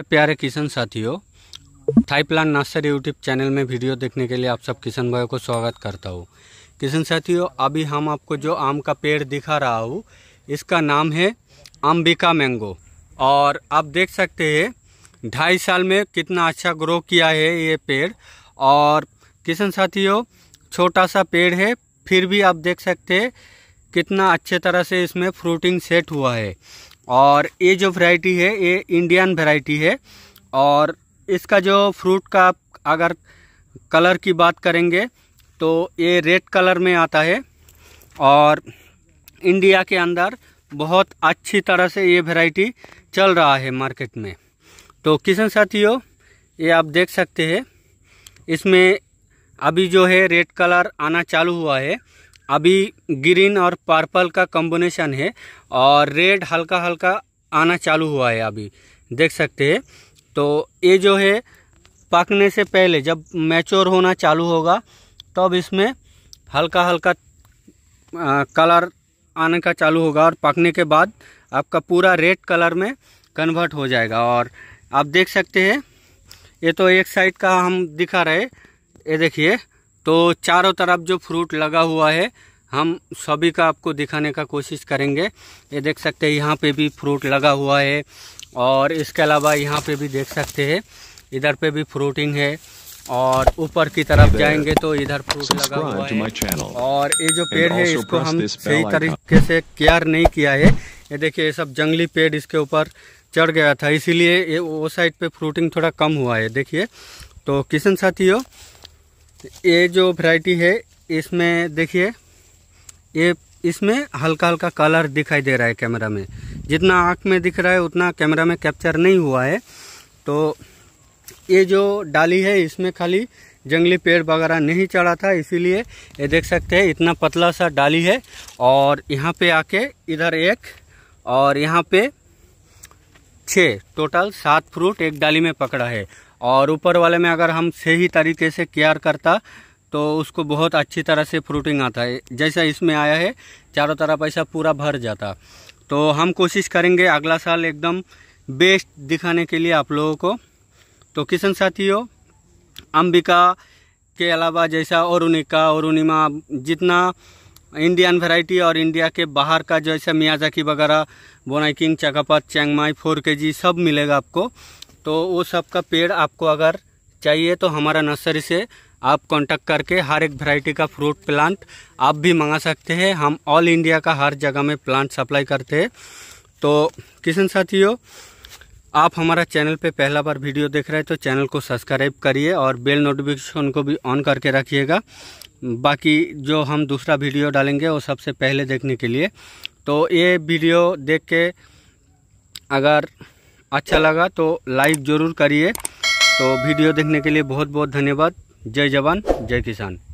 प्यारे किसान साथियों Thai plan nursery YouTube channel में वीडियो देखने के लिए आप सब किसान भाइयों को स्वागत करता हूँ किसान साथियों अभी हम आपको जो आम का पेड़ दिखा रहा हूँ इसका नाम है अम्बिका मैंगो और आप देख सकते हैं ढाई साल में कितना अच्छा ग्रो किया है ये पेड़ और किसान साथियों छोटा सा पेड़ है फिर भी आप देख सकते हैं कितना अच्छे तरह से इसमें फ्रूटिंग सेट हुआ है और ये जो वैरायटी है ये इंडियन वैरायटी है और इसका जो फ्रूट का अगर कलर की बात करेंगे तो ये रेड कलर में आता है और इंडिया के अंदर बहुत अच्छी तरह से ये वैरायटी चल रहा है मार्केट में तो किसान साथियों ये आप देख सकते हैं इसमें अभी जो है रेड कलर आना चालू हुआ है अभी ग्रीन और पर्पल का कॉम्बिनेशन है और रेड हल्का हल्का आना चालू हुआ है अभी देख सकते हैं तो ये जो है पकने से पहले जब मैच्योर होना चालू होगा तब तो इसमें हल्का हल्का कलर आने का चालू होगा और पकने के बाद आपका पूरा रेड कलर में कन्वर्ट हो जाएगा और आप देख सकते हैं ये तो एक साइड का हम दिखा रहे ये देखिए तो चारों तरफ जो फ्रूट लगा हुआ है हम सभी का आपको दिखाने का कोशिश करेंगे ये देख सकते हैं यहाँ पे भी फ्रूट लगा हुआ है और इसके अलावा यहाँ पे भी देख सकते हैं इधर पे भी फ्रूटिंग है और ऊपर की तरफ जाएंगे तो इधर फ्रूट लगा हुआ है और ये जो पेड़ है इसको हम सही तरीके से केयर नहीं किया है ये देखिए ये सब जंगली पेड़ इसके ऊपर चढ़ गया था इसीलिए ये वो साइड पे फ्रूटिंग थोड़ा कम हुआ है देखिए तो किशन साथियों तो ये जो वैरायटी है इसमें देखिए ये इसमें हल्का हल्का कलर दिखाई दे रहा है कैमरा में जितना आँख में दिख रहा है उतना कैमरा में कैप्चर नहीं हुआ है तो ये जो डाली है इसमें खाली जंगली पेड़ वगैरह नहीं चढ़ा था इसीलिए ये देख सकते हैं इतना पतला सा डाली है और यहाँ पे आके इधर एक और यहाँ पे छः टोटल सात फ्रूट एक डाली में पकड़ा है और ऊपर वाले में अगर हम सही तरीके से केयर करता तो उसको बहुत अच्छी तरह से फ्रूटिंग आता है जैसा इसमें आया है चारों तरफ ऐसा पूरा भर जाता तो हम कोशिश करेंगे अगला साल एकदम बेस्ट दिखाने के लिए आप लोगों को तो किसान साथियों अंबिका के अलावा जैसा और औरुनिमा जितना इंडियन वैरायटी और इंडिया के बाहर का मियाजा मियाजाकी वगैरह बोनाइकिंग चकापत चैंगमाई फोर के जी सब मिलेगा आपको तो वो सब का पेड़ आपको अगर चाहिए तो हमारा नर्सरी से आप कांटेक्ट करके हर एक वैरायटी का फ्रूट प्लांट आप भी मंगा सकते हैं हम ऑल इंडिया का हर जगह में प्लांट सप्लाई करते हैं तो किशन साथियों आप हमारा चैनल पे पहला बार वीडियो देख रहे हैं तो चैनल को सब्सक्राइब करिए और बेल नोटिफिकेशन को भी ऑन करके रखिएगा बाकी जो हम दूसरा वीडियो डालेंगे वो सबसे पहले देखने के लिए तो ये वीडियो देख के अगर अच्छा लगा तो लाइक ज़रूर करिए तो वीडियो देखने के लिए बहुत बहुत धन्यवाद जय जवान जय किसान